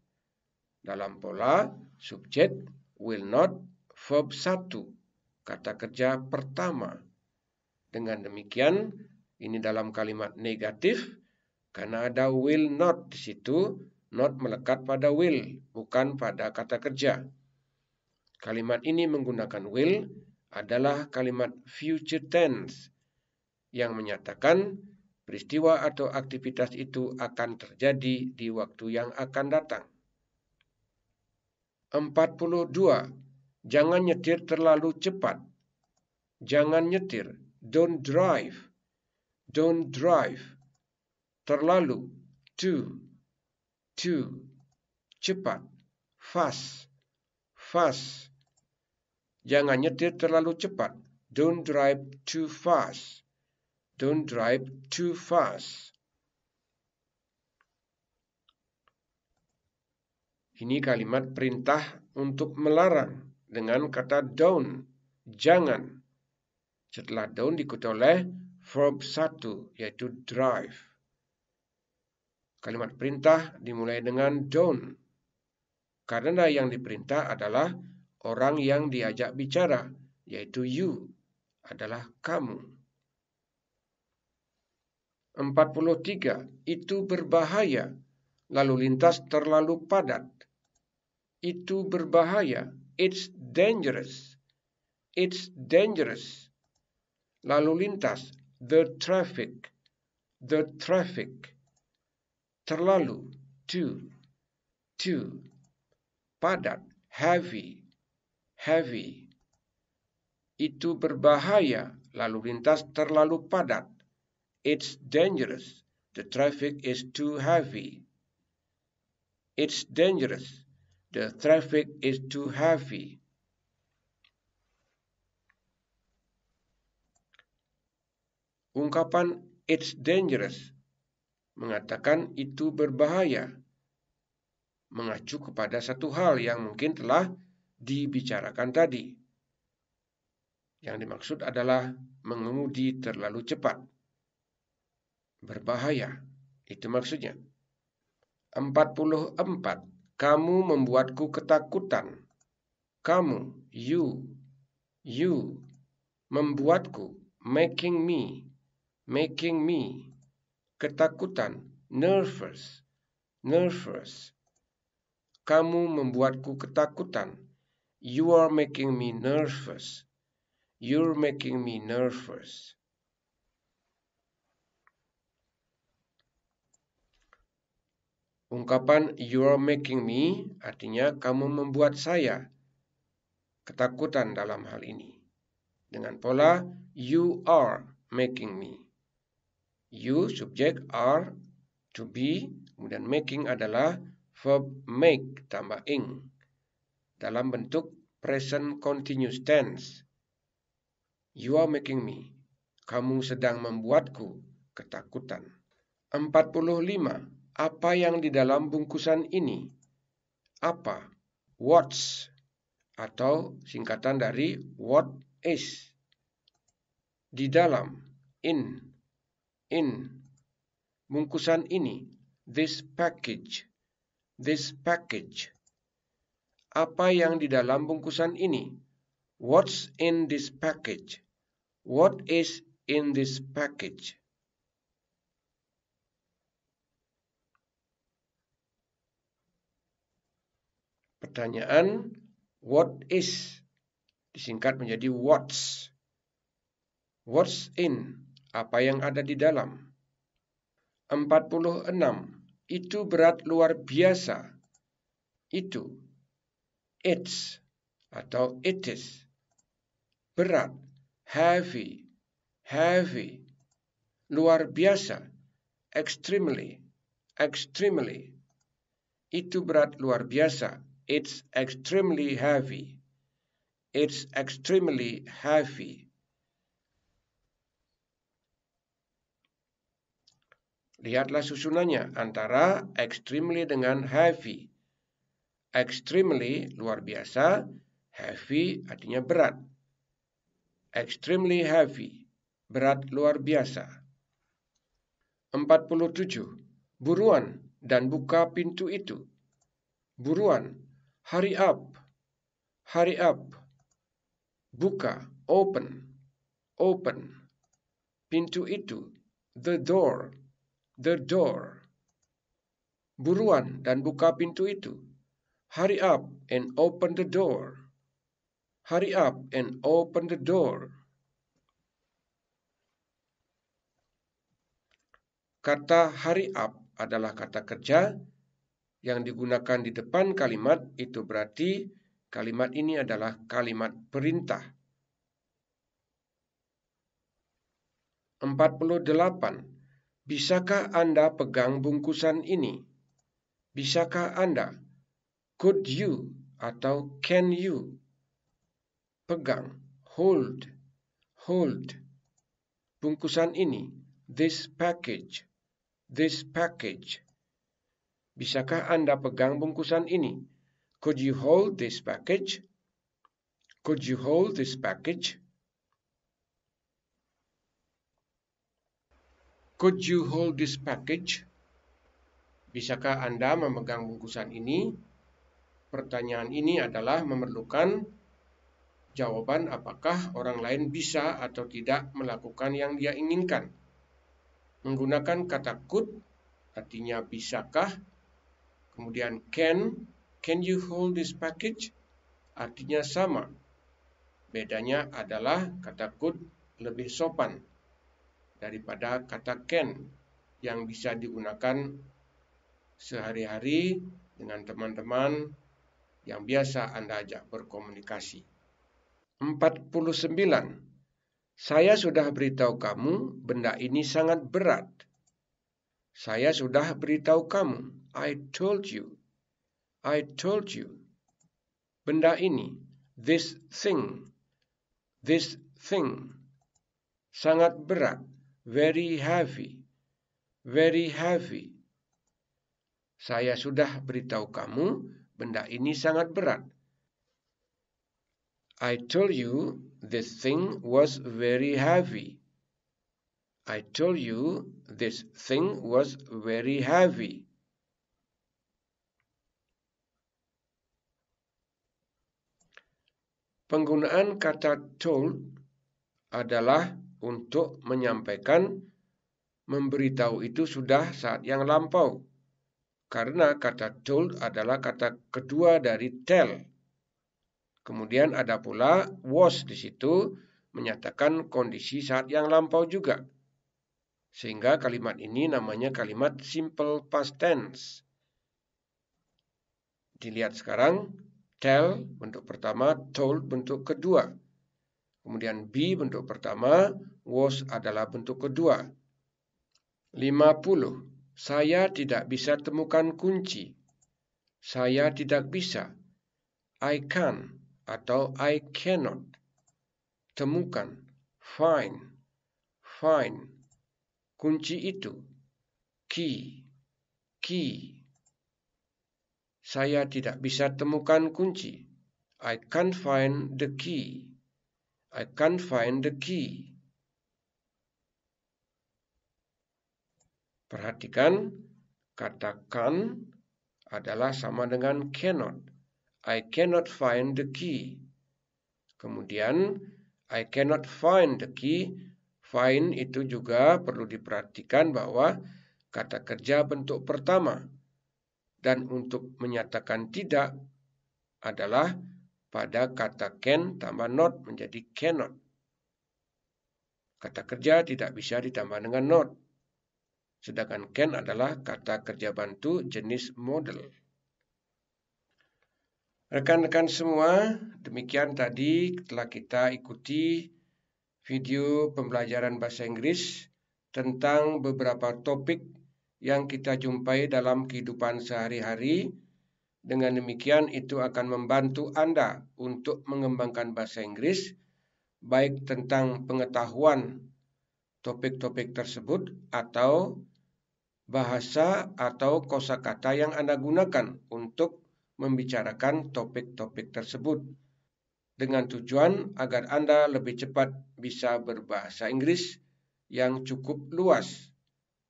[SPEAKER 1] Dalam pola subjek will not, verb 1, kata kerja pertama. Dengan demikian, ini dalam kalimat negatif, karena ada will not di situ, not melekat pada will, bukan pada kata kerja. Kalimat ini menggunakan will adalah kalimat future tense yang menyatakan peristiwa atau aktivitas itu akan terjadi di waktu yang akan datang. 42. Jangan nyetir terlalu cepat. Jangan nyetir. Don't drive. Don't drive. Terlalu. Too. Too. Cepat. Fast. Fast. Jangan nyetir terlalu cepat. Don't drive too fast. Don't drive too fast. Ini kalimat perintah untuk melarang dengan kata don't, jangan. Setelah don't diikuti oleh verb 1 yaitu drive. Kalimat perintah dimulai dengan don't. Karena yang diperintah adalah orang yang diajak bicara, yaitu you, adalah kamu. 43. Itu berbahaya. Lalu lintas terlalu padat itu berbahaya. It's dangerous. It's dangerous. Lalu lintas, the traffic, the traffic. Terlalu, too, too. Padat, heavy, heavy. Itu berbahaya, lalu lintas terlalu padat. It's dangerous. The traffic is too heavy. It's dangerous. The traffic is too heavy. Ungkapan it's dangerous mengatakan itu berbahaya mengacu kepada satu hal yang mungkin telah dibicarakan tadi. Yang dimaksud adalah mengemudi terlalu cepat. Berbahaya, itu maksudnya. 44 kamu membuatku ketakutan. Kamu, you, you, membuatku, making me, making me, ketakutan, nervous, nervous. Kamu membuatku ketakutan. You are making me nervous. You're making me nervous. Ungkapan you're making me artinya kamu membuat saya ketakutan dalam hal ini. Dengan pola you are making me. You subject are to be kemudian making adalah verb make tambah ing dalam bentuk present continuous tense. You are making me. Kamu sedang membuatku ketakutan. 45. Apa yang di dalam bungkusan ini? Apa? What's atau singkatan dari what is. Di dalam in in bungkusan ini this package this package apa yang di dalam bungkusan ini what's in this package what is in this package Pertanyaan what is disingkat menjadi what's. What's in? Apa yang ada di dalam? 46. Itu berat luar biasa. Itu. It's atau it is. Berat, heavy, heavy. Luar biasa, extremely, extremely. Itu berat luar biasa, It's extremely heavy. It's extremely heavy. Lihatlah susunannya antara extremely dengan heavy. Extremely luar biasa, heavy artinya berat. Extremely heavy, berat luar biasa. 47. Buruan dan buka pintu itu. Buruan Hurry up. Hurry up. Buka. Open. Open. Pintu itu. The door. The door. Buruan dan buka pintu itu. Hurry up and open the door. Hurry up and open the door. Kata hurry up adalah kata kerja yang digunakan di depan kalimat itu berarti kalimat ini adalah kalimat perintah. 48. Bisakah Anda pegang bungkusan ini? Bisakah Anda? Could you atau can you? Pegang, hold, hold. Bungkusan ini, this package, this package. Bisakah Anda pegang bungkusan ini? Could you hold this package? Could you hold this package? Could you hold this package? Bisakah Anda memegang bungkusan ini? Pertanyaan ini adalah memerlukan jawaban apakah orang lain bisa atau tidak melakukan yang dia inginkan. Menggunakan kata could artinya bisakah Kemudian can, can you hold this package? Artinya sama. Bedanya adalah kata could lebih sopan daripada kata can yang bisa digunakan sehari-hari dengan teman-teman yang biasa Anda ajak berkomunikasi. 49. Saya sudah beritahu kamu benda ini sangat berat. Saya sudah beritahu kamu I told you. I told you. Benda ini, this thing, this thing. Sangat berat, very heavy, very heavy. Saya sudah beritahu kamu, benda ini sangat berat. I told you this thing was very heavy. I told you this thing was very heavy. Penggunaan kata told adalah untuk menyampaikan memberitahu itu sudah saat yang lampau. Karena kata told adalah kata kedua dari tell. Kemudian ada pula was di situ menyatakan kondisi saat yang lampau juga. Sehingga kalimat ini namanya kalimat simple past tense. Dilihat sekarang, tell hmm. bentuk pertama, told bentuk kedua. Kemudian be bentuk pertama, was adalah bentuk kedua. 50. Saya tidak bisa temukan kunci. Saya tidak bisa. I can atau I cannot. Temukan. Find. Find. Kunci itu. Key. Key. Saya tidak bisa temukan kunci. I can't find the key. I can't find the key. Perhatikan, kata can adalah sama dengan cannot. I cannot find the key. Kemudian, I cannot find the key. Find itu juga perlu diperhatikan bahwa kata kerja bentuk pertama dan untuk menyatakan tidak adalah pada kata can tambah not menjadi cannot. Kata kerja tidak bisa ditambah dengan not. Sedangkan can adalah kata kerja bantu jenis model. Rekan-rekan semua, demikian tadi telah kita ikuti video pembelajaran bahasa Inggris tentang beberapa topik yang kita jumpai dalam kehidupan sehari-hari. Dengan demikian, itu akan membantu Anda untuk mengembangkan bahasa Inggris, baik tentang pengetahuan topik-topik tersebut atau bahasa atau kosakata yang Anda gunakan untuk membicarakan topik-topik tersebut dengan tujuan agar Anda lebih cepat bisa berbahasa Inggris yang cukup luas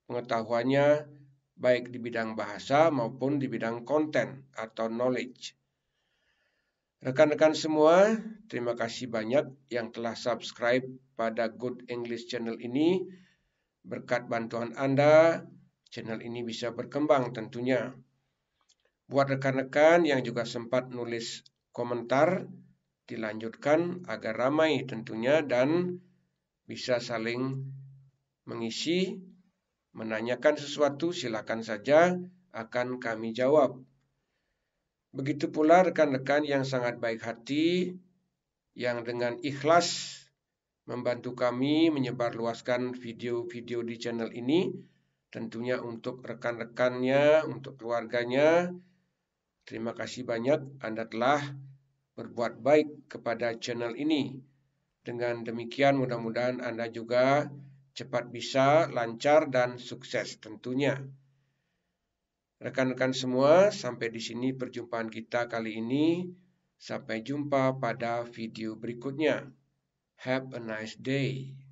[SPEAKER 1] pengetahuannya baik di bidang bahasa maupun di bidang konten atau knowledge. Rekan-rekan semua, terima kasih banyak yang telah subscribe pada Good English Channel ini. Berkat bantuan Anda, channel ini bisa berkembang tentunya. Buat rekan-rekan yang juga sempat nulis komentar, dilanjutkan agar ramai tentunya dan bisa saling mengisi menanyakan sesuatu, silakan saja akan kami jawab. Begitu pula rekan-rekan yang sangat baik hati, yang dengan ikhlas membantu kami menyebarluaskan video-video di channel ini, tentunya untuk rekan-rekannya, untuk keluarganya. Terima kasih banyak Anda telah berbuat baik kepada channel ini. Dengan demikian mudah-mudahan Anda juga cepat bisa, lancar, dan sukses tentunya. Rekan-rekan semua, sampai di sini perjumpaan kita kali ini. Sampai jumpa pada video berikutnya. Have a nice day.